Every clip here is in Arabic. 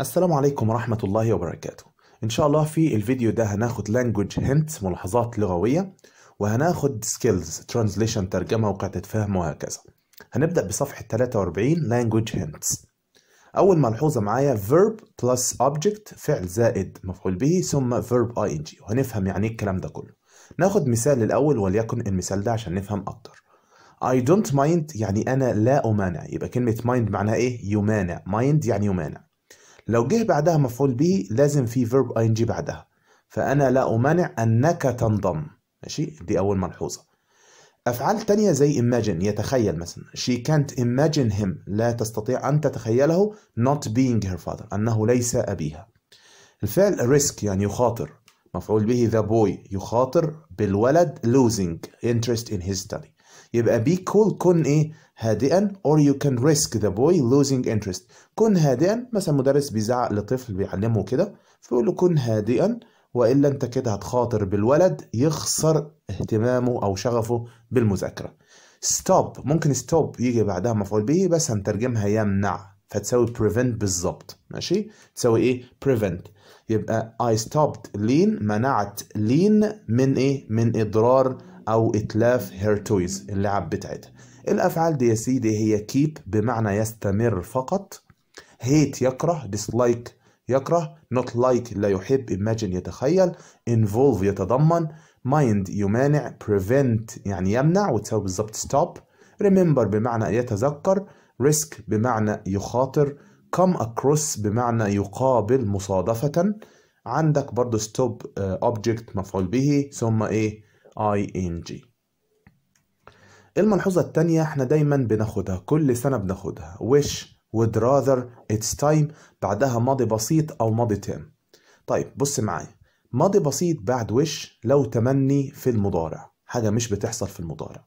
السلام عليكم ورحمة الله وبركاته إن شاء الله في الفيديو ده هناخد language hints ملاحظات لغوية وهناخد skills translation ترجمة وقاعدة فهم وهكذا هنبدأ بصفحة 43 language hints أول ملحوظة معايا verb plus object فعل زائد مفعول به ثم verb ing وهنفهم يعني إيه الكلام ده كله ناخد مثال الأول وليكن المثال ده عشان نفهم أكتر I don't mind يعني أنا لا أمانع يبقى كلمة mind معناها إيه؟ يمانع mind يعني يمانع لو جه بعدها مفعول به لازم في فيرب اي ان جي بعدها فانا لا امانع انك تنضم ماشي دي اول ملحوظه افعال تانية زي imagine يتخيل مثلا she can't imagine him لا تستطيع ان تتخيله not being her father انه ليس ابيها الفعل risk يعني يخاطر مفعول به the boy يخاطر بالولد losing interest in his study يبقى be cool كن ايه هادئا or you can risk the boy losing interest كن هادئا مثلا مدرس بيزعق لطفل بيعلمه كده فيقول له كن هادئا والا انت كده هتخاطر بالولد يخسر اهتمامه او شغفه بالمذاكره stop ممكن stop يجي بعدها مفعول به بس هنترجمها يمنع فتساوي prevent بالظبط ماشي تساوي ايه prevent يبقى I stopped lean منعت lean من ايه من اضرار أو إتلاف هير تويز اللعب بتاعتها الأفعال دي يا سيدي هي كيب بمعنى يستمر فقط هيت يكره ديسلايك يكره نوت لايك like لا يحب imagine يتخيل involve يتضمن mind يمانع prevent يعني يمنع وتساوي بالظبط stop remember بمعنى يتذكر risk بمعنى يخاطر come across بمعنى يقابل مصادفة عندك برضو stop آه، object مفعول به ثم ايه جي الملحوظة التانية احنا دايما بناخدها كل سنة بناخدها wish would rather it's time بعدها ماضي بسيط أو ماضي تام طيب بص معايا ماضي بسيط بعد wish لو تمني في المضارع حاجة مش بتحصل في المضارع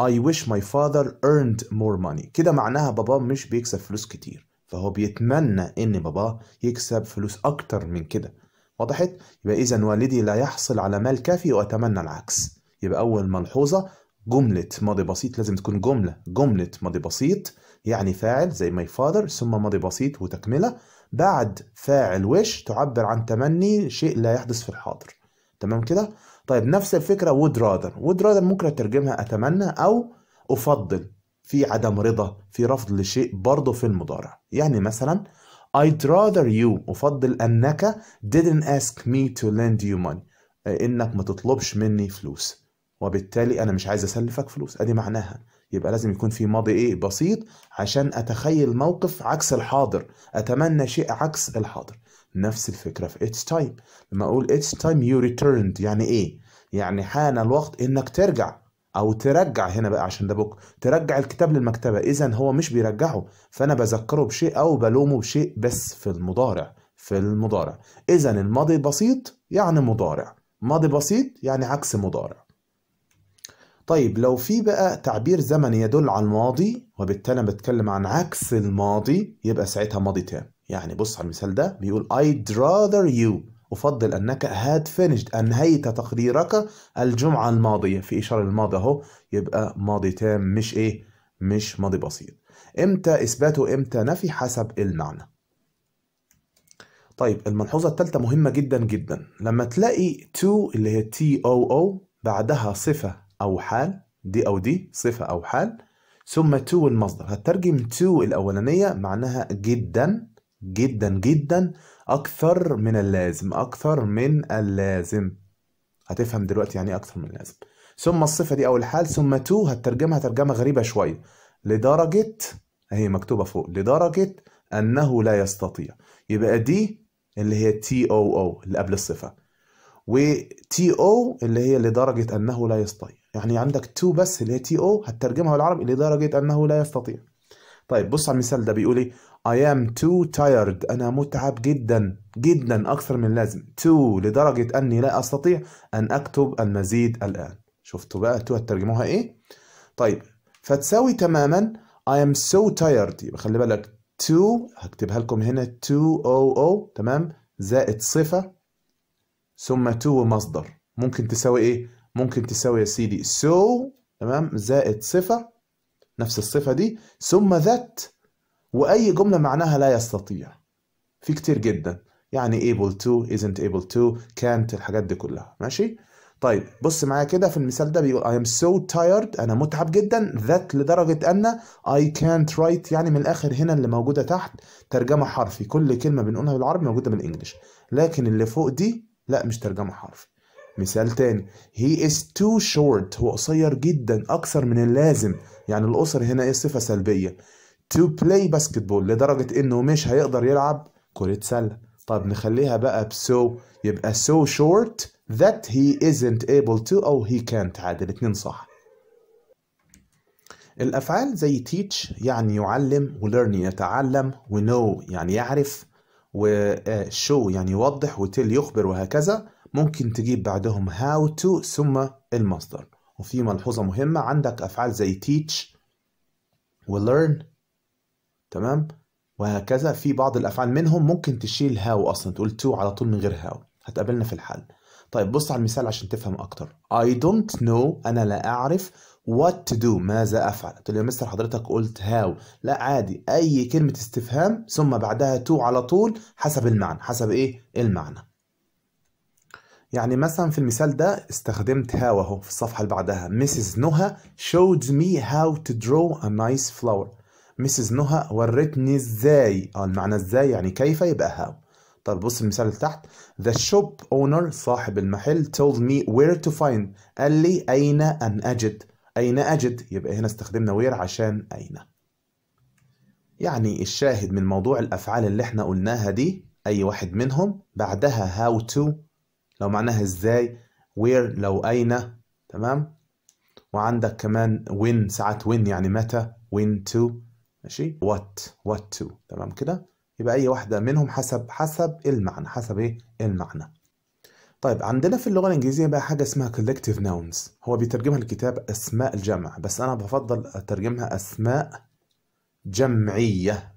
I wish my father earned more money كده معناها بابا مش بيكسب فلوس كتير فهو بيتمنى ان باباه يكسب فلوس اكتر من كده وضحت؟ يبقى إذا والدي لا يحصل على مال كافي وأتمنى العكس يبقى أول ملحوظة جملة ماضي بسيط لازم تكون جملة جملة ماضي بسيط يعني فاعل زي ماي فادر ثم ماضي بسيط وتكملة بعد فاعل وش تعبر عن تمني شيء لا يحدث في الحاضر تمام كده؟ طيب نفس الفكرة وود راذر، وود راذر ممكن أترجمها أتمنى أو أفضل في عدم رضا في رفض لشيء برضه في المضارع يعني مثلا I'd rather you أفضل أنك didn't ask me to lend you money آه، إنك ما تطلبش مني فلوس وبالتالي أنا مش عايز أسلفك فلوس أدي معناها يبقى لازم يكون في ماضي إيه بسيط عشان أتخيل موقف عكس الحاضر أتمنى شيء عكس الحاضر نفس الفكرة في it's time لما أقول it's time you returned يعني إيه؟ يعني حان الوقت إنك ترجع او ترجع هنا بقى عشان ده بوك ترجع الكتاب للمكتبه اذا هو مش بيرجعه فانا بذكره بشيء او بلومه بشيء بس في المضارع في المضارع اذا الماضي بسيط يعني مضارع ماضي بسيط يعني عكس مضارع طيب لو في بقى تعبير زمني يدل على الماضي وبالتالي انا بتكلم عن عكس الماضي يبقى ساعتها ماضي تام يعني بص على المثال ده بيقول I'd rather you أفضل أنك had finished أنهيت تقريرك الجمعة الماضية في إشارة للماضي أهو يبقى ماضي تام مش إيه مش ماضي بسيط إمتى إثباته إمتى نفي حسب المعنى طيب الملحوظة الثالثة مهمة جدا جدا لما تلاقي تو اللي هي تي او او بعدها صفة أو حال دي أو دي صفة أو حال ثم تو المصدر هترجم تو الأولانية معناها جدا جدا جدا اكثر من اللازم اكثر من اللازم هتفهم دلوقتي يعني ايه اكثر من اللازم ثم الصفه دي اول حال ثم تو هترجمها ترجمه غريبه شويه لدرجه اهي مكتوبه فوق لدرجه انه لا يستطيع يبقى دي اللي هي تي او او اللي قبل الصفه وتي او اللي هي لدرجه انه لا يستطيع يعني عندك تو بس اللي هي تي او هترجمها بالعربي لدرجه انه لا يستطيع طيب بص على المثال ده بيقول ايه I am too tired أنا متعب جدا جدا أكثر من لازم too لدرجة أني لا أستطيع أن أكتب المزيد الآن شفتوا بقى تو هترجموها إيه طيب فتساوي تماما I am so tired يبقى خلي بالك تو هكتبها لكم هنا تو o o تمام زائد صفة ثم تو مصدر ممكن تساوي إيه ممكن تساوي يا سيدي so تمام زائد صفة نفس الصفة دي ثم ذات وأي جملة معناها لا يستطيع في كتير جدا يعني able to isn't able to can't الحاجات دي كلها ماشي طيب بص معايا كده في المثال ده بيقول I am so tired أنا متعب جدا ذات لدرجة أن I can't write يعني من الآخر هنا اللي موجودة تحت ترجمة حرفي كل كلمة بنقولها بالعربي موجودة بالإنجلش لكن اللي فوق دي لا مش ترجمة حرفي مثال تاني he is too short هو قصير جدا أكثر من اللازم يعني القصر هنا إيه صفة سلبية to play basketball لدرجة إنه مش هيقدر يلعب كرة سلة طب نخليها بقى بسو يبقى so short that he isn't able to أو he can't عادي الاتنين صح الأفعال زي teach يعني يعلم وlearn يتعلم ونو يعني يعرف وشو آه، يعني يوضح وتل يخبر وهكذا ممكن تجيب بعدهم how to ثم المصدر وفي ملحوظة مهمة عندك أفعال زي teach وليرن تمام وهكذا في بعض الأفعال منهم ممكن تشيل how أصلا تقول to على طول من غير how هتقابلنا في الحل طيب بص على المثال عشان تفهم أكتر I don't know أنا لا أعرف what to do ماذا أفعل تقول يا مستر حضرتك قلت how لا عادي أي كلمة استفهام ثم بعدها to على طول حسب المعنى حسب إيه المعنى يعني مثلا في المثال ده استخدمت هاو اهو في الصفحة اللي بعدها Mrs. نهى showed me how to draw a nice flower Mrs. نهى ورتني ازاي اه المعنى ازاي يعني كيف يبقى هاو طب بص المثال اللي تحت The shop owner صاحب المحل told me where to find قال لي أين أن أجد أين أجد يبقى هنا استخدمنا where عشان أين يعني الشاهد من موضوع الأفعال اللي احنا قلناها دي أي واحد منهم بعدها how to لو معناها ازاي وير لو أين تمام وعندك كمان وين ساعات وين يعني متى وين تو ماشي وات وات تو تمام كده يبقى أي واحدة منهم حسب حسب المعنى حسب إيه المعنى طيب عندنا في اللغة الإنجليزية بقى حاجة اسمها collective nouns هو بيترجمها الكتاب أسماء الجمع بس أنا بفضل أترجمها أسماء جمعية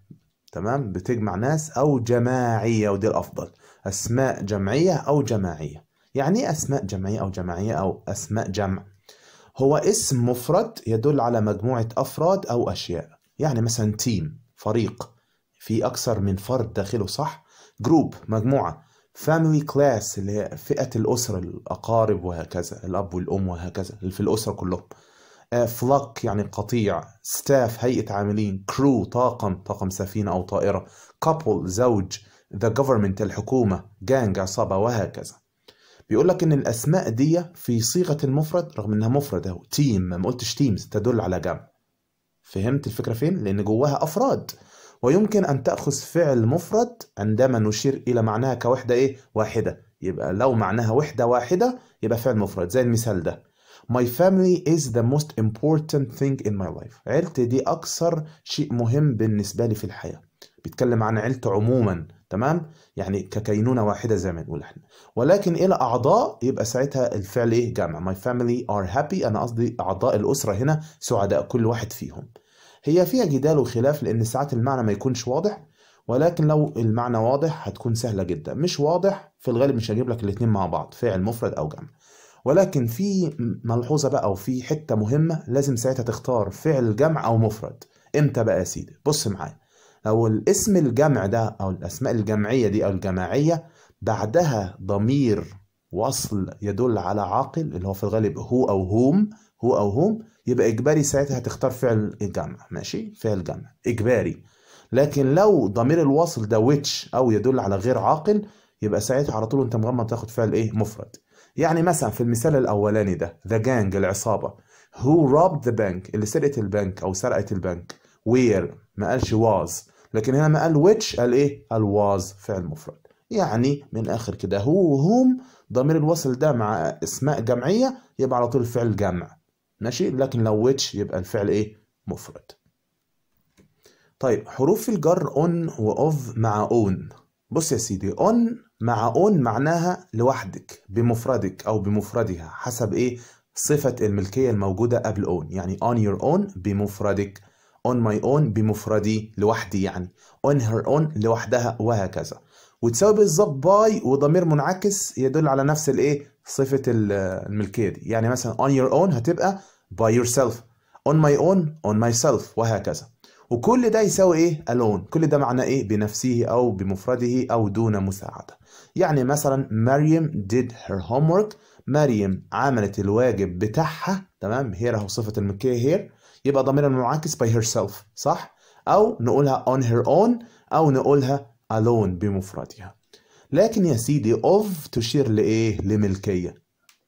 تمام بتجمع ناس أو جماعية ودي الأفضل أسماء جمعية أو جماعية يعني إيه أسماء جمعية أو جماعية أو أسماء جمع هو اسم مفرد يدل على مجموعة أفراد أو أشياء يعني مثلا تيم فريق في أكثر من فرد داخله صح جروب مجموعة فاميلي كلاس اللي هي فئة الأسرة الأقارب وهكذا الأب والأم وهكذا اللي في الأسرة كلهم فلاك آه، يعني قطيع ستاف هيئة عاملين كرو طاقم طاقم سفينة أو طائرة كابل زوج ذا government الحكومة جانج عصابة وهكذا بيقول لك ان الاسماء دي في صيغه المفرد رغم انها مفرد اهو تيم ما قلتش تيمز تدل على جمع فهمت الفكره فين لان جواها افراد ويمكن ان تاخذ فعل مفرد عندما نشير الى معناها كوحده ايه واحده يبقى لو معناها وحده واحده يبقى فعل مفرد زي المثال ده My family is the most important thing in my life عيلتي دي اكثر شيء مهم بالنسبه لي في الحياه بيتكلم عن عيلته عموما تمام يعني ككينونه واحده زي ما نقول احنا ولكن الى اعضاء يبقى ساعتها الفعل ايه جمع ماي فاميلي ار هابي انا قصدي اعضاء الاسره هنا سعداء كل واحد فيهم هي فيها جدال وخلاف لان ساعات المعنى ما يكونش واضح ولكن لو المعنى واضح هتكون سهله جدا مش واضح في الغالب مش هجيب لك الاثنين مع بعض فعل مفرد او جمع ولكن في ملحوظه بقى او في حته مهمه لازم ساعتها تختار فعل جمع او مفرد امتى بقى يا سيدي بص معايا أو الاسم الجمع ده أو الأسماء الجمعية دي أو الجماعية بعدها ضمير وصل يدل على عاقل اللي هو في الغالب هو أو هوم هو أو هوم يبقى إجباري ساعتها هتختار فعل الجمع ماشي فعل جمع إجباري لكن لو ضمير الوصل ده ويتش أو يدل على غير عاقل يبقى ساعتها على طول أنت مغمض تاخد فعل إيه مفرد يعني مثلا في المثال الأولاني ده ذا جانج العصابة who robbed the bank اللي سرقت البنك أو سرقت البنك وير ما قالش was لكن هنا ما قال which قال ايه قال was فعل مفرد يعني من اخر كده هو هم ضمير الوصل ده مع اسماء جمعيه يبقى على طول فعل جمع ماشي لكن لو which يبقى الفعل ايه مفرد طيب حروف الجر on و of مع own بص يا سيدي on مع اون معناها لوحدك بمفردك او بمفردها حسب ايه صفة الملكية الموجودة قبل اون، يعني on your own بمفردك on my own بمفردي لوحدي يعني on her own لوحدها وهكذا وتساوي بالظبط باي وضمير منعكس يدل على نفس الايه صفه الملكيه دي يعني مثلا on your own هتبقى by yourself on my own on myself وهكذا وكل ده يساوي ايه alone كل ده معناه ايه بنفسه او بمفرده او دون مساعده يعني مثلا مريم did her homework مريم عملت الواجب بتاعها تمام هي اهو صفه الملكيه هير يبقى ضميرها المنعكس by herself صح؟ أو نقولها on her own أو نقولها alone بمفردها لكن يا سيدي of تشير لإيه؟ لملكية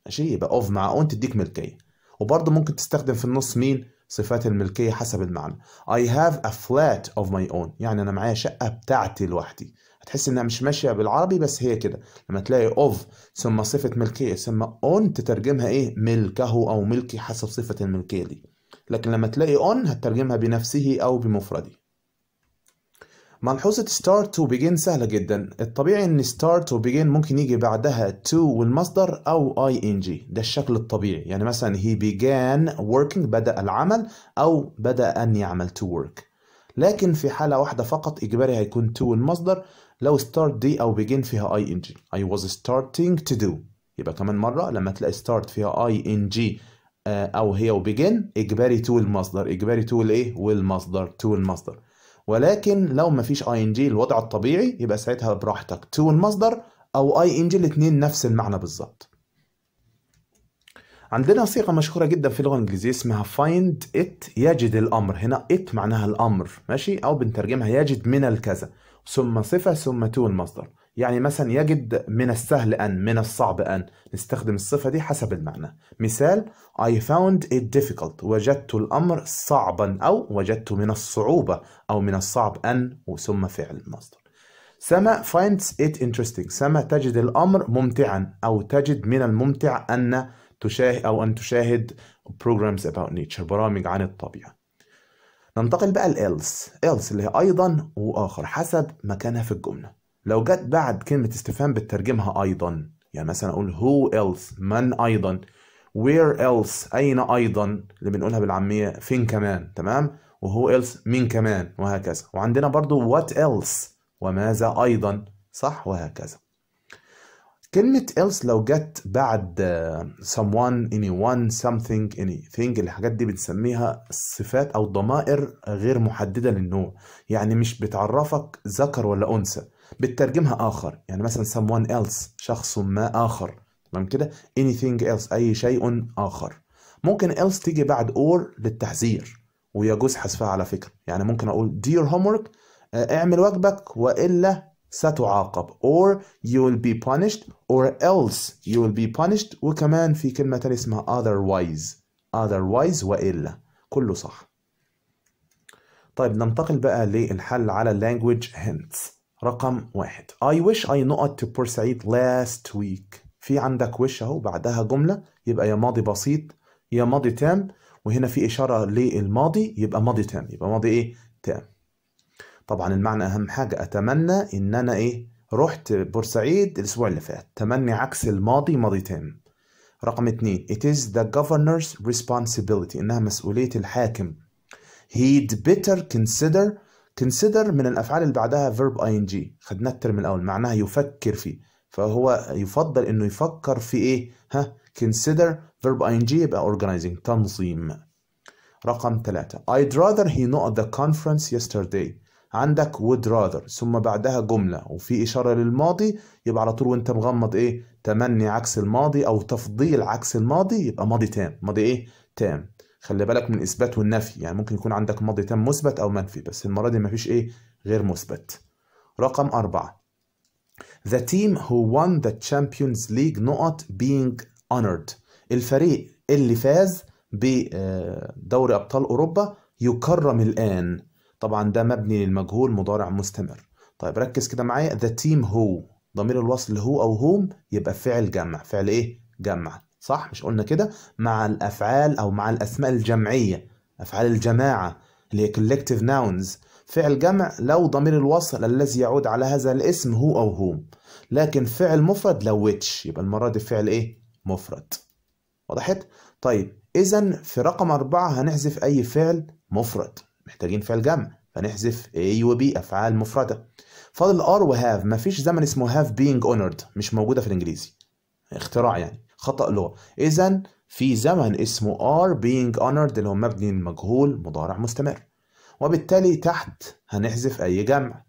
ماشي يبقى of مع on تديك ملكية وبرضه ممكن تستخدم في النص مين؟ صفات الملكية حسب المعنى I have a flat of my own يعني أنا معايا شقة بتاعتي لوحدي هتحس انها مش ماشيه بالعربي بس هي كده لما تلاقي of ثم صفه ملكيه ثم اون تترجمها ايه ملكه او ملكي حسب صفه الملكيه دي لكن لما تلاقي on هترجمها بنفسه أو بمفرده ملحوظة start to begin سهلة جدا الطبيعي ان start to begin ممكن يجي بعدها to والمصدر او ing ده الشكل الطبيعي يعني مثلا he began working بدأ العمل او بدأ ان يعمل to work لكن في حالة واحدة فقط إجباري هيكون to والمصدر لو start دي أو begin فيها ing I was starting to do يبقى كمان مرة لما تلاقي start فيها ing آه، او هي وبيجن اجباري تو المصدر اجباري تو الايه والمصدر تو المصدر ولكن لو مفيش اي ان جي الوضع الطبيعي يبقى ساعتها براحتك تو المصدر او اي ان جي الاثنين نفس المعنى بالظبط عندنا صيغه مشهوره جدا في اللغه الانجليزيه اسمها فايند ات يجد الامر هنا ات معناها الامر ماشي او بنترجمها يجد من الكذا ثم صفه ثم تو المصدر يعني مثلا يجد من السهل أن من الصعب أن نستخدم الصفة دي حسب المعنى مثال I found it difficult وجدت الأمر صعبا أو وجدت من الصعوبة أو من الصعب أن ثم فعل المصدر سما finds it interesting سما تجد الأمر ممتعا أو تجد من الممتع أن تشاهد أو أن تشاهد programs about nature برامج عن الطبيعة ننتقل بقى ل else else اللي هي أيضا وآخر حسب مكانها في الجملة لو جت بعد كلمة استفهام بترجمها أيضا يعني مثلا أقول who else من أيضا where else أين أيضا اللي بنقولها بالعامية فين كمان تمام وهو else مين كمان وهكذا وعندنا برضو what else وماذا أيضا صح وهكذا كلمة else لو جت بعد آه، someone anyone something anything الحاجات دي بنسميها صفات أو ضمائر غير محددة للنوع يعني مش بتعرفك ذكر ولا أنثى بترجمها آخر يعني مثلا someone else شخص ما آخر تمام كده anything else أي شيء آخر ممكن else تيجي بعد or للتحذير ويجوز حذفها على فكرة يعني ممكن أقول do your homework آه، اعمل واجبك وإلا ستعاقب or you will be punished or else you will be punished وكمان في كلمة تانية اسمها otherwise otherwise وإلا كله صح طيب ننتقل بقى للحل على language hints رقم واحد I wish I نقط to بورسعيد last week في عندك wish اهو بعدها جملة يبقى يا ماضي بسيط يا ماضي تام وهنا في إشارة للماضي يبقى ماضي تام يبقى ماضي إيه تام طبعا المعنى أهم حاجة أتمنى إن أنا إيه رحت بورسعيد الأسبوع اللي فات تمني عكس الماضي ماضي تام رقم اتنين It is the governor's responsibility إنها مسؤولية الحاكم He'd better consider consider من الافعال اللي بعدها verb ing خدناه الترم الاول معناها يفكر فيه فهو يفضل انه يفكر في ايه ها consider verb ing يبقى organizing تنظيم رقم ثلاثة I'd rather he not the conference yesterday عندك would rather ثم بعدها جملة وفي إشارة للماضي يبقى على طول وانت مغمض إيه تمني عكس الماضي أو تفضيل عكس الماضي يبقى ماضي تام ماضي إيه تام خلي بالك من الاثبات والنفي يعني ممكن يكون عندك ماضي تام مثبت او منفي بس المره دي مفيش ايه غير مثبت رقم أربعة The team who won the Champions League not being honored الفريق اللي فاز بدوري آه، أبطال أوروبا يكرم الآن طبعا ده مبني للمجهول مضارع مستمر طيب ركز كده معايا the team who ضمير الوصل هو أو هم يبقى فعل جمع فعل إيه؟ جمع صح مش قلنا كده مع الافعال او مع الاسماء الجمعيه افعال الجماعه اللي هي collective nouns فعل جمع لو ضمير الوصل الذي يعود على هذا الاسم هو او هوم لكن فعل مفرد لو which يبقى المره دي فعل ايه مفرد وضحت طيب اذا في رقم أربعة هنحذف اي فعل مفرد محتاجين فعل جمع فنحذف A و B أفعال مفردة فاضل ار و have مفيش زمن اسمه هاف بينج اونرد مش موجودة في الإنجليزي اختراع يعني خطأ لغة إذا في زمن اسمه are being honored اللي هو مبني المجهول مضارع مستمر وبالتالي تحت هنحذف أي جمع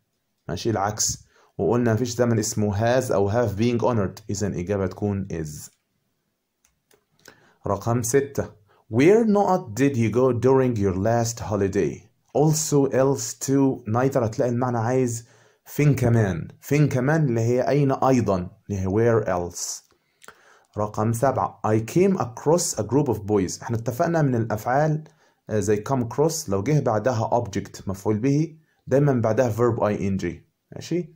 ماشي العكس وقلنا مفيش زمن اسمه has أو have being honored إذا الإجابة تكون is رقم ستة Where not did you go during your last holiday also else to neither هتلاقي المعنى عايز فين كمان فين كمان اللي هي أين أيضا اللي هي where else رقم سبعة I came across a group of boys احنا اتفقنا من الأفعال آه، زي come across لو جه بعدها object مفعول به دايما بعدها verb ing ماشي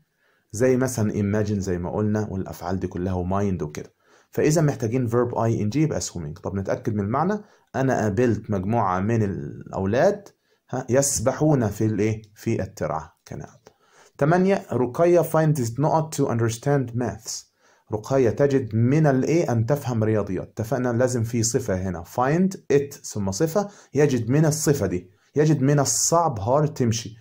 زي مثلا imagine زي ما قلنا والأفعال دي كلها mind وكده فإذا محتاجين verb ing يبقى swimming طب نتأكد من المعنى أنا قابلت مجموعة من الأولاد يسبحون في الإيه في الترعة كنعم تمانية رقية finds it not to understand maths رقية تجد من الايه أن تفهم رياضيات اتفقنا لازم في صفة هنا find it ثم صفة يجد من الصفة دي يجد من الصعب hard تمشي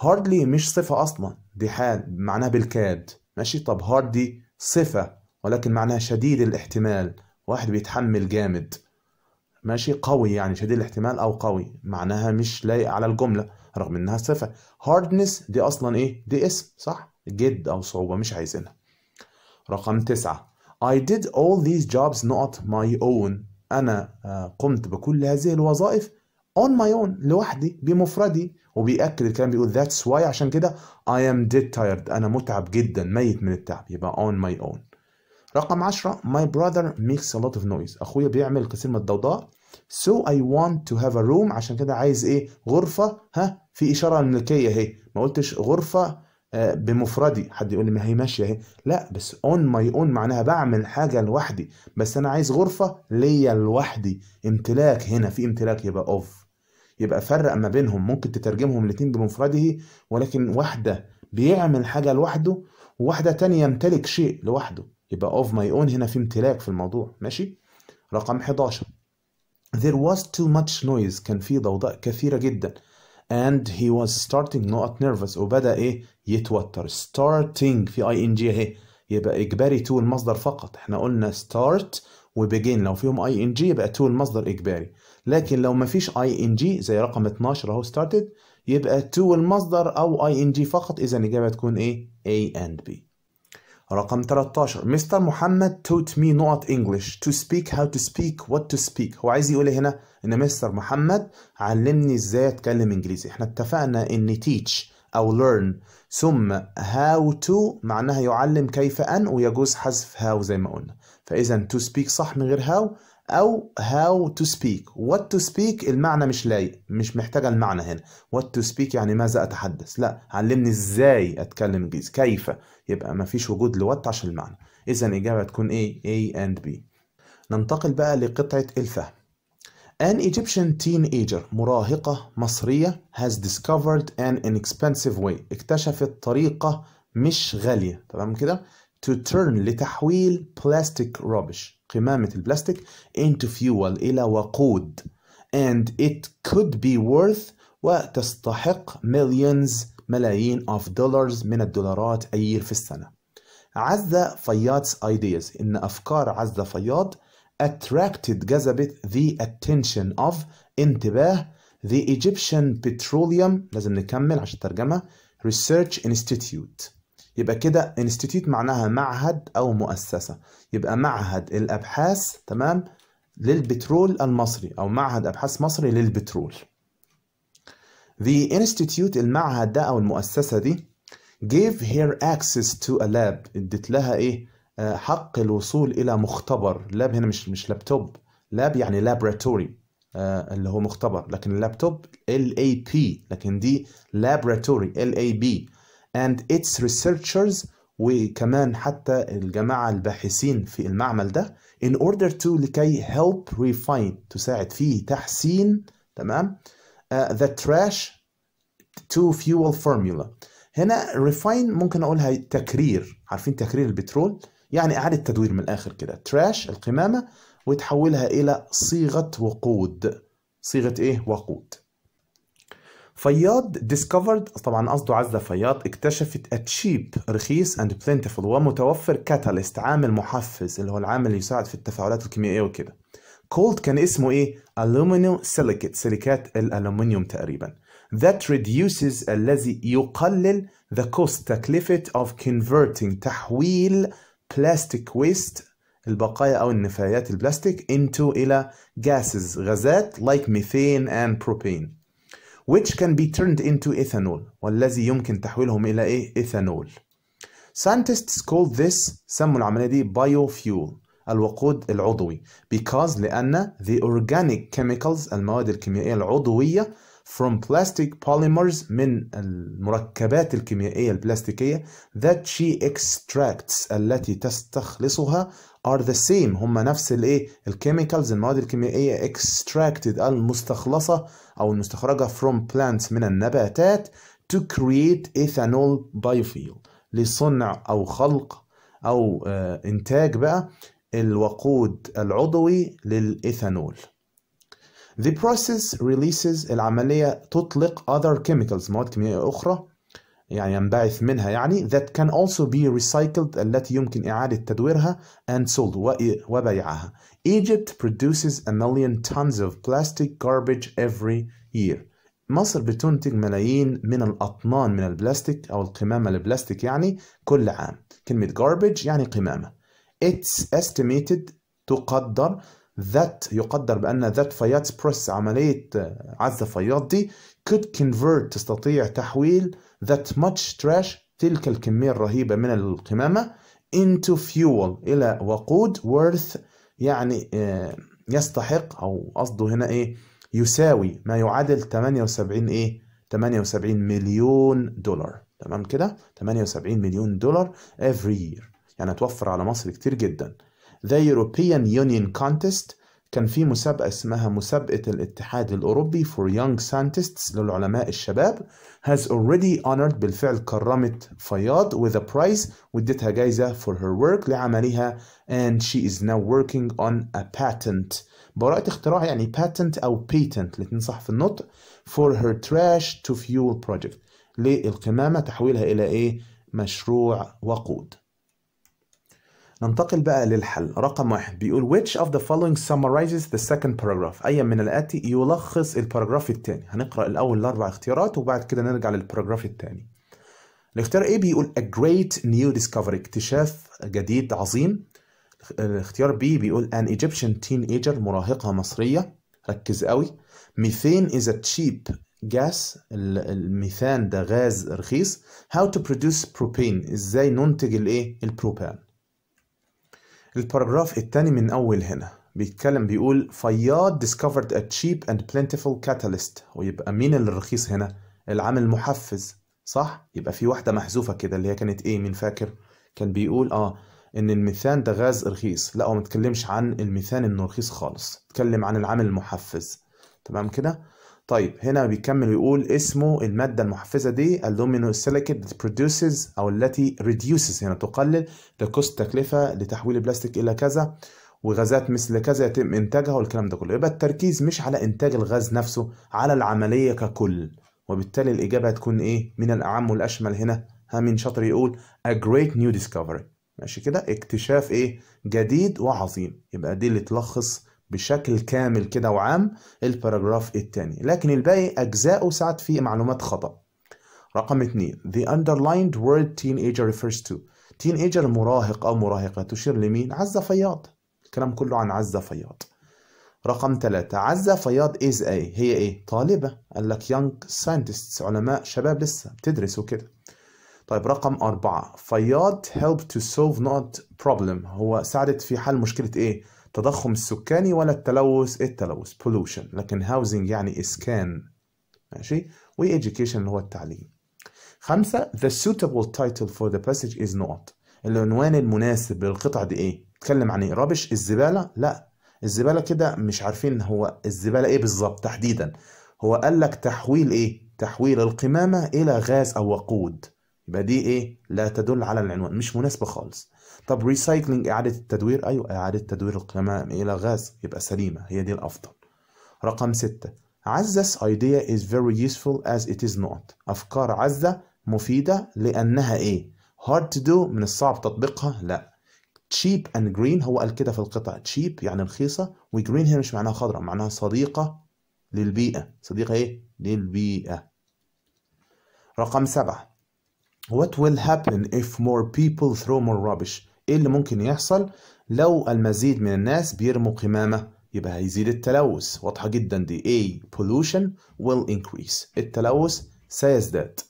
hardly مش صفة أصلا دي حال معناها بالكاد ماشي طب hard دي صفة ولكن معناها شديد الاحتمال واحد بيتحمل جامد ماشي قوي يعني شديد الاحتمال أو قوي معناها مش لايق على الجملة رغم إنها صفة hardness دي أصلا إيه دي اسم صح جد أو صعوبة مش عايزينها رقم تسعة I did all these jobs not my own أنا آه، قمت بكل هذه الوظائف on my own لوحدي بمفردي وبيأكد الكلام بيقول that's why عشان كده I am dead tired أنا متعب جدا ميت من التعب يبقى on my own رقم عشرة my brother makes a lot of noise أخويا بيعمل كثير من الضوضاء so I want to have a room عشان كده عايز إيه غرفة ها في إشارة ملكية أهي ما قلتش غرفة آه، بمفردي حد يقول لي ما هي ماشيه اهي لا بس اون ماي اون معناها بعمل حاجه لوحدي بس انا عايز غرفه ليا لوحدي امتلاك هنا في امتلاك يبقى اوف يبقى فرق ما بينهم ممكن تترجمهم الاتنين بمفرده ولكن واحده بيعمل حاجه لوحده وواحده تانية يمتلك شيء لوحده يبقى اوف ماي اون هنا في امتلاك في الموضوع ماشي رقم 11 There was too much noise كان في ضوضاء كثيرة جدا and he was starting not nervous وبدأ إيه يتوتر starting في اي ان جي اهي يبقى إجباري to المصدر فقط احنا قلنا start وبيجين لو فيهم اي ان جي يبقى to المصدر إجباري لكن لو مفيش اي ان جي زي رقم 12 اهو started يبقى to المصدر أو اي ان جي فقط إذا الإجابة تكون إيه A and B رقم 13 مستر محمد taught me not English to speak how to speak what to speak هو عايز يقول إيه هنا ان مستر محمد علمني ازاي اتكلم انجليزي احنا اتفقنا ان teach او learn ثم how to معناها يعلم كيف ان ويجوز حذف how زي ما قلنا فاذا to speak صح من غير how أو how to speak what to speak المعنى مش لايق مش محتاجة المعنى هنا what to speak يعني ماذا أتحدث لا علمني إزاي أتكلم إنجليزي كيف يبقى مفيش وجود لوات عشان المعنى إذا الإجابة تكون A A and B ننتقل بقى لقطعة الفهم An Egyptian teenager مراهقة مصرية has discovered an inexpensive way اكتشفت طريقة مش غالية تمام كده to turn لتحويل plastic rubbish قمامة البلاستيك into fuel إلى وقود and it could be worth وتستحق millions ملايين of dollars من الدولارات أي في السنة عزة فياض's ideas إن أفكار عزة فياض attracted جذبت the attention of انتباه the Egyptian Petroleum لازم نكمل عشان الترجمة Research Institute يبقى كده انستيتيوت معناها معهد او مؤسسه يبقى معهد الابحاث تمام للبترول المصري او معهد ابحاث مصري للبترول The institute المعهد ده او المؤسسه دي gave her access to a lab ادت لها ايه آه، حق الوصول الى مختبر لاب هنا مش مش لابتوب لاب يعني لابراتوري آه، اللي هو مختبر لكن اللابتوب ال اي بي لكن دي لابراتوري ال اي بي and its researchers وكمان حتى الجماعة الباحثين في المعمل ده in order to لكي help refine تساعد في تحسين تمام uh, the trash to fuel formula هنا refine ممكن أقولها تكرير عارفين تكرير البترول يعني إعادة تدوير من الآخر كده trash القمامة وتحولها إلى صيغة وقود صيغة إيه وقود فياض discovered طبعا قصده عزة فياض اكتشفت cheap رخيص اند plentiful ومتوفر كاتاليست عامل محفز اللي هو العامل اللي يساعد في التفاعلات الكيميائية وكده كولد كان اسمه ايه aluminum silicate سيليكات الالومنيوم تقريبا that reduces الذي يقلل the cost تكلفة of converting تحويل plastic waste البقايا أو النفايات البلاستيك into إلى gases غازات like methane and propane which can be turned into ethanol والذي يمكن تحويلهم إلى إيه؟ ethanol Scientists call this سموا العملية دي biofuel الوقود العضوي because لأن the organic chemicals المواد الكيميائية العضوية from plastic polymers من المركبات الكيميائية البلاستيكية that she extracts التي تستخلصها are the same هم نفس الايه الكيميكالز المواد الكيميائية extracted المستخلصة أو المستخرجة from plants من النباتات to create ethanol biofuel لصنع أو خلق أو آه، إنتاج بقى الوقود العضوي للإيثانول The process releases العملية تطلق other chemicals مواد كيميائية أخرى يعني ينبعث منها يعني that can also be recycled التي يمكن إعادة تدويرها and sold وبيعها. Egypt produces a million tons of plastic garbage every year. مصر بتنتج ملايين من الأطنان من البلاستيك أو القمامة البلاستيك يعني كل عام. كلمة garbage يعني قمامة. It's estimated تقدر that يقدر بأن that فيات press عملية آه، عزة فياض دي could convert تستطيع تحويل that much trash تلك الكمية الرهيبة من القمامة into fuel إلى وقود worth يعني آه، يستحق أو قصده هنا إيه يساوي ما يعادل 78 إيه 78 مليون دولار تمام كده 78 مليون دولار every year يعني هتوفر على مصر كتير جدا ذا European Union Contest كان في مسابقة اسمها مسابقة الاتحاد الأوروبي for young scientists للعلماء الشباب has already honored بالفعل كرمت فياض with a prize واديتها جايزة for her work لعملها and she is now working on a patent براءة اختراع يعني patent أو patent الاتنين صح في النطق for her trash to fuel project للقمامة تحويلها إلى إيه؟ مشروع وقود ننتقل بقى للحل رقم واحد بيقول which of the following summarizes the second paragraph أي من الآتي يلخص الباراجراف الثاني هنقرأ الأول الأربع اختيارات وبعد كده نرجع للباراجراف الثاني الاختيار A بيقول a great new discovery اكتشاف جديد عظيم الاختيار B بيقول an Egyptian teenager مراهقة مصرية ركز قوي ميثين is a cheap gas الميثان ده غاز رخيص how to produce propane ازاي ننتج الايه البروبان الباراجراف الثاني من أول هنا بيتكلم بيقول فياض discovered a cheap and plentiful catalyst ويبقى مين اللي الرخيص هنا؟ العامل المحفز صح؟ يبقى في واحدة محذوفة كده اللي هي كانت إيه مين فاكر؟ كان بيقول آه إن الميثان ده غاز رخيص لا هو ما اتكلمش عن الميثان إنه رخيص خالص اتكلم عن العامل المحفز تمام كده؟ طيب هنا بيكمل ويقول اسمه المادة المحفزة دي اللومينو سيليكيت produces أو التي reduces هنا يعني تقلل لكوست تكلفة لتحويل البلاستيك إلى كذا وغازات مثل كذا يتم إنتاجها والكلام ده كله يبقى التركيز مش على إنتاج الغاز نفسه على العملية ككل وبالتالي الإجابة هتكون إيه من الأعم والأشمل هنا هامين شاطر يقول a great new discovery ماشي كده اكتشاف إيه جديد وعظيم يبقى دي اللي تلخص بشكل كامل كده وعام الباراجراف الثاني لكن الباقي أجزاؤه ساعات فيه معلومات خطأ رقم اثنين The underlined word teenager refers to teenager مراهق أو مراهقة تشير لمين؟ عزة فياض الكلام كله عن عزة فياض رقم ثلاثة عزة فياض is a هي ايه؟ طالبة قال لك young scientists علماء شباب لسه بتدرس وكده طيب رقم أربعة فياض helped to solve not problem هو ساعدت في حل مشكلة ايه؟ التضخم السكاني ولا التلوث التلوث pollution لكن housing يعني اسكان ماشي و education اللي هو التعليم خمسة the suitable title for the passage is not العنوان المناسب للقطع دي ايه تكلم عن ايه رابش الزبالة لا الزبالة كده مش عارفين هو الزبالة ايه بالظبط تحديدا هو قال لك تحويل ايه تحويل القمامة الى غاز او وقود يبقى دي ايه لا تدل على العنوان مش مناسبة خالص طب ريسايكلينج اعاده التدوير ايوه اعاده تدوير القمام الى غاز يبقى سليمه هي دي الافضل رقم ستة عزة idea is very useful as it is not أفكار عزة مفيدة لأنها إيه؟ hard to do من الصعب تطبيقها؟ لا cheap and green هو قال كده في القطع cheap يعني رخيصة وجرين هنا مش معناها خضراء معناها صديقة للبيئة صديقة إيه؟ للبيئة رقم سبعة What will happen if more people throw more rubbish? إيه اللي ممكن يحصل لو المزيد من الناس بيرموا قمامة؟ يبقى هيزيد التلوث واضحة جدا دي A pollution will increase التلوث سيزداد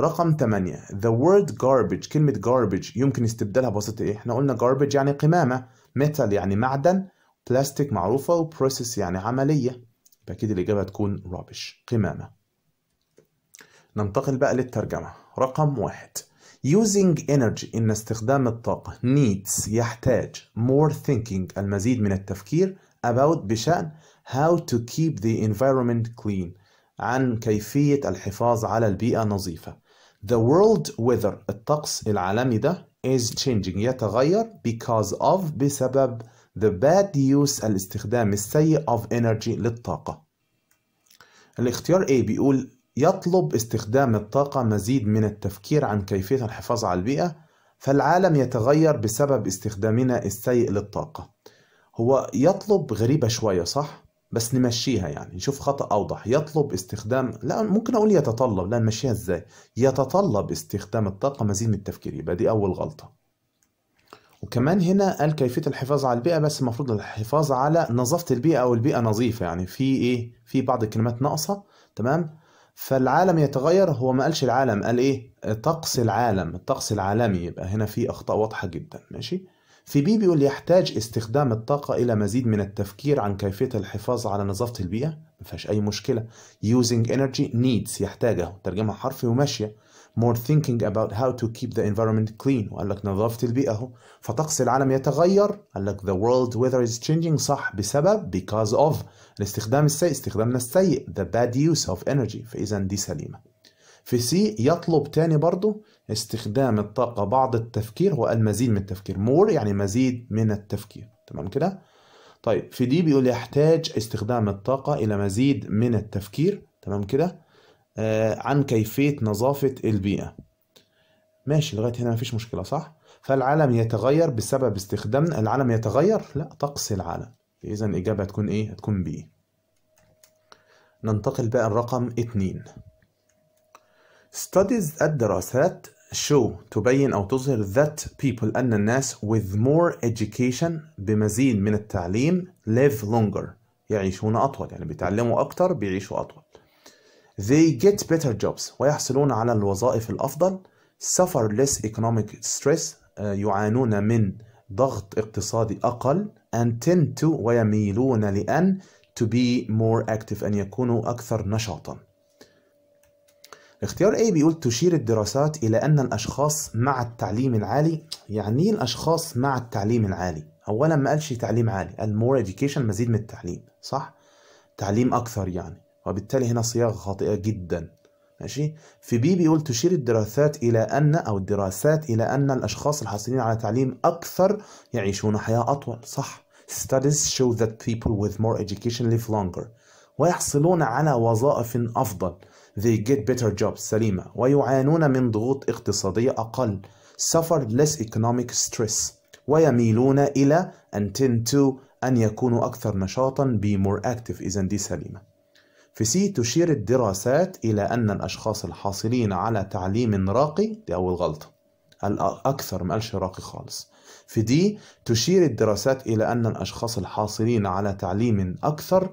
رقم 8 the word garbage كلمة garbage يمكن استبدالها ببساطة ايه؟ احنا قلنا garbage يعني قمامة metal يعني معدن بلاستيك معروفة وبروسيس يعني عملية يبقى أكيد الإجابة هتكون rubbish قمامة ننتقل بقى للترجمة رقم واحد using energy إن استخدام الطاقة needs يحتاج more thinking المزيد من التفكير about بشأن how to keep the environment clean عن كيفية الحفاظ على البيئة نظيفة The world weather الطقس العالمي ده is changing يتغير because of بسبب the bad use الاستخدام السيء of energy للطاقة الاختيار A بيقول يطلب استخدام الطاقة مزيد من التفكير عن كيفية الحفاظ على البيئة فالعالم يتغير بسبب استخدامنا السيء للطاقة هو يطلب غريبة شوية صح؟ بس نمشيها يعني نشوف خطأ أوضح يطلب استخدام لا ممكن أقول يتطلب لا نمشيها إزاي يتطلب استخدام الطاقة مزيد من التفكير يبقى دي أول غلطة وكمان هنا قال كيفية الحفاظ على البيئة بس المفروض الحفاظ على نظافة البيئة أو البيئة نظيفة يعني في إيه في بعض الكلمات ناقصة تمام فالعالم يتغير هو ما قالش العالم قال ايه طقس العالم الطقس العالمي يبقى هنا في اخطاء واضحه جدا ماشي في بي بيقول يحتاج استخدام الطاقة إلى مزيد من التفكير عن كيفية الحفاظ على نظافة البيئة ما فيهاش أي مشكلة using energy needs يحتاجه ترجمة حرفي وماشية more thinking about how to keep the environment clean وقال لك نظافة البيئة هو. فطقس العالم يتغير قال لك the world weather is changing صح بسبب because of الاستخدام السيء استخدامنا السيء the bad use of energy فإذا دي سليمة في سي يطلب تاني برضو استخدام الطاقة بعض التفكير هو المزيد من التفكير more يعني مزيد من التفكير تمام كده طيب في دي بيقول يحتاج استخدام الطاقة إلى مزيد من التفكير تمام كده آه، عن كيفية نظافة البيئة ماشي لغاية هنا مفيش مشكلة صح؟ فالعالم يتغير بسبب استخدامنا العالم يتغير؟ لا طقس العالم إذا الإجابة هتكون إيه؟ هتكون بي ننتقل بقى لرقم اتنين Studies الدراسات show تبين أو تظهر that people أن الناس with more education بمزيد من التعليم live longer يعيشون أطول يعني بيتعلموا أكتر بيعيشوا أطول They get better jobs ويحصلون على الوظائف الأفضل suffer less economic stress آه، يعانون من ضغط اقتصادي أقل and tend to ويميلون لأن to be more active أن يكونوا أكثر نشاطا اختيار A بيقول تشير الدراسات إلى أن الأشخاص مع التعليم العالي يعني إيه الأشخاص مع التعليم العالي أولا ما قالش تعليم عالي قال more education مزيد من التعليم صح؟ تعليم أكثر يعني وبالتالي هنا صياغة خاطئة جدا ماشي في بي بيقول تشير الدراسات إلى أن أو الدراسات إلى أن الأشخاص الحاصلين على تعليم أكثر يعيشون حياة أطول صح Studies show that people with more education live longer ويحصلون على وظائف أفضل They get better jobs سليمة ويعانون من ضغوط اقتصادية أقل suffer less economic stress ويميلون إلى and tend to أن يكونوا أكثر نشاطا be more active إذا دي سليمة في سي تشير الدراسات إلى أن الأشخاص الحاصلين على تعليم راقي دي أول غلطة الأكثر ما قالش راقي خالص في دي تشير الدراسات إلى أن الأشخاص الحاصلين على تعليم أكثر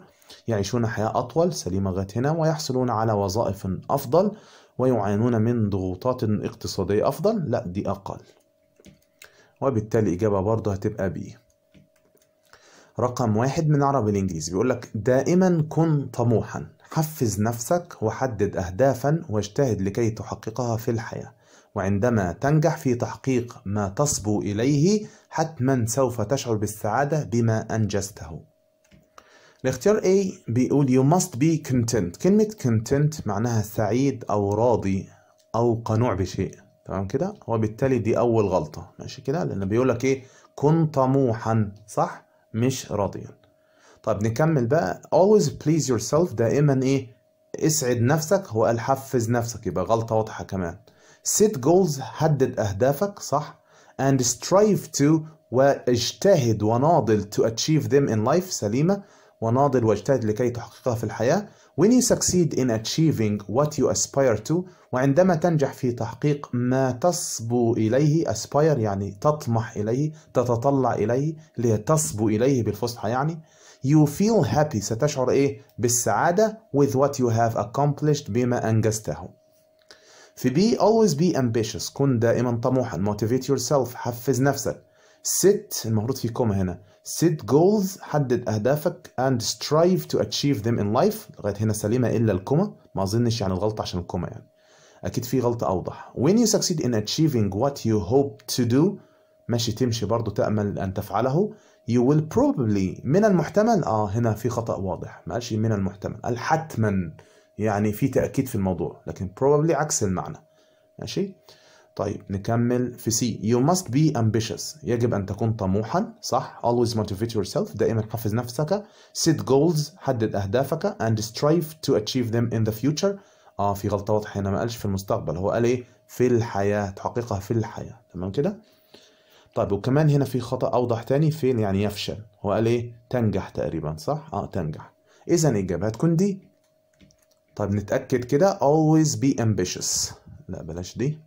يعيشون حياة أطول سليمة غتنا ويحصلون على وظائف أفضل ويعانون من ضغوطات اقتصادية أفضل لا دي أقل وبالتالي إجابة برضه هتبقى بي رقم واحد من عربي الإنجليزي بيقول لك دائما كن طموحا حفز نفسك وحدد أهدافا واجتهد لكي تحققها في الحياة وعندما تنجح في تحقيق ما تصبو إليه حتما سوف تشعر بالسعادة بما أنجزته الاختيار A بيقول you must be content كلمة content معناها سعيد أو راضي أو قنوع بشيء تمام كده وبالتالي دي أول غلطة ماشي كده لأن لك إيه كن طموحا صح مش راضيا طب نكمل بقى always please yourself دائما ايه اسعد نفسك هو قال حفز نفسك يبقى غلطة واضحة كمان set goals حدد أهدافك صح and strive to واجتهد وناضل to achieve them in life سليمة وناضل واجتهد لكي تحققها في الحياة when you succeed in achieving what you aspire to وعندما تنجح في تحقيق ما تصبو إليه aspire يعني تطمح إليه تتطلع إليه اللي تصبو إليه بالفصحى يعني you feel happy ستشعر إيه بالسعادة with what you have accomplished بما أنجزته في بي always be ambitious كن دائما طموحا motivate yourself حفز نفسك set المفروض في كومة هنا set goals حدد أهدافك and strive to achieve them in life لغاية هنا سليمة إلا الكومة ما أظنش يعني الغلطة عشان الكومة يعني أكيد في غلطة أوضح when you succeed in achieving what you hope to do ماشي تمشي برضو تأمل أن تفعله you will probably من المحتمل اه هنا في خطأ واضح ما قالش من المحتمل قال حتما يعني في تأكيد في الموضوع لكن probably عكس المعنى ماشي طيب نكمل في سي you must be ambitious يجب أن تكون طموحا صح always motivate yourself دائما حفز نفسك set goals حدد أهدافك and strive to achieve them in the future اه في غلطة واضحة هنا ما قالش في المستقبل هو قال ايه في الحياة تحققها في الحياة تمام كده طيب وكمان هنا في خطأ أوضح تاني فين يعني يفشل هو قال إيه تنجح تقريبا صح آه تنجح إذا الإجابة هتكون دي طيب نتأكد كده always be ambitious لا بلاش دي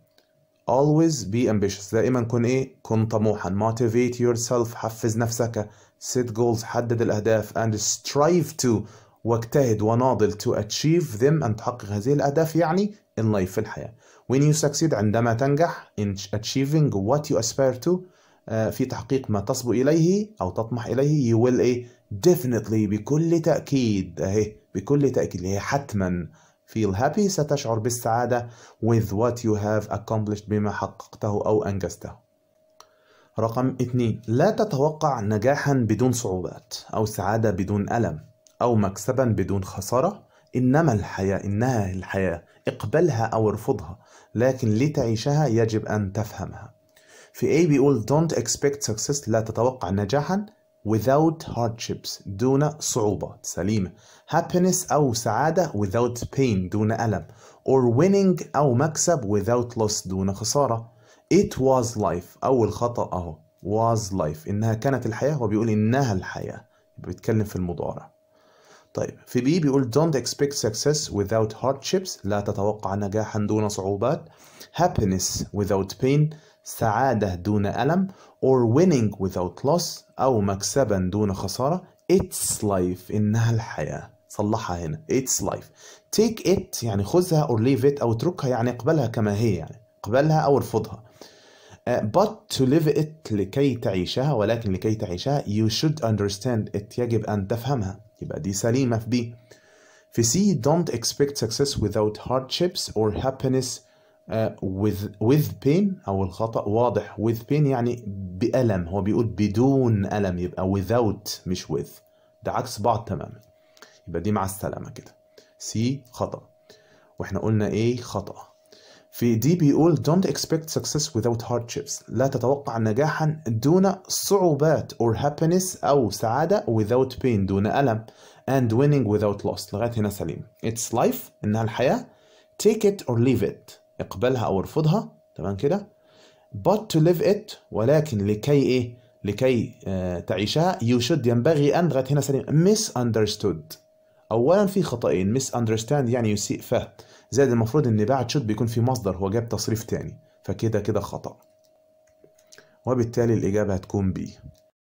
always be ambitious دائما كن إيه كن طموحا motivate yourself حفز نفسك set goals حدد الأهداف and strive to واجتهد وناضل to achieve them أن تحقق هذه الأهداف يعني in life في الحياة when you succeed عندما تنجح in achieving what you aspire to آه، في تحقيق ما تصبو إليه أو تطمح إليه you will إيه definitely بكل تأكيد أهي بكل تأكيد هي إيه؟ حتما feel happy ستشعر بالسعادة with what you have accomplished بما حققته أو أنجزته رقم اثنين لا تتوقع نجاحا بدون صعوبات أو سعادة بدون ألم أو مكسبا بدون خسارة إنما الحياة إنها الحياة اقبلها أو ارفضها لكن لتعيشها يجب أن تفهمها في A بيقول don't expect success لا تتوقع نجاحا without hardships دون صعوبة سليمة happiness أو سعادة without pain دون ألم or winning أو مكسب without loss دون خسارة it was life أول خطأ أهو was life إنها كانت الحياة وبيقول إنها الحياة بيتكلم في المضارع طيب في بي بيقول don't expect success without hardships لا تتوقع نجاحا دون صعوبات happiness without pain سعادة دون ألم or winning without loss أو مكسبا دون خسارة it's life إنها الحياة صلحها هنا it's life take it يعني خذها or leave it أو اتركها يعني اقبلها كما هي يعني اقبلها أو ارفضها uh, but to live it لكي تعيشها ولكن لكي تعيشها you should understand it يجب أن تفهمها يبقى دي سليمة في بي في سي don't expect success without hardships or happiness with with pain او الخطا واضح with pain يعني بالم هو بيقول بدون الم يبقى without مش with ده عكس بعض تماما يبقى دي مع السلامه كده سي خطا واحنا قلنا ايه خطا في دي بيقول don't expect success without hardships لا تتوقع نجاحا دون صعوبات or happiness أو سعادة without pain دون ألم and winning without loss لغاية هنا سليم it's life إنها الحياة take it or leave it اقبلها او ارفضها تمام كده but to live it ولكن لكي ايه لكي آه تعيشها you should ينبغي ان لغايه هنا سليم misunderstood اولا في خطأين misunderstand يعني يسيء فهم زائد المفروض ان بعد should بيكون في مصدر هو جاب تصريف تاني فكده كده خطأ وبالتالي الاجابه هتكون بي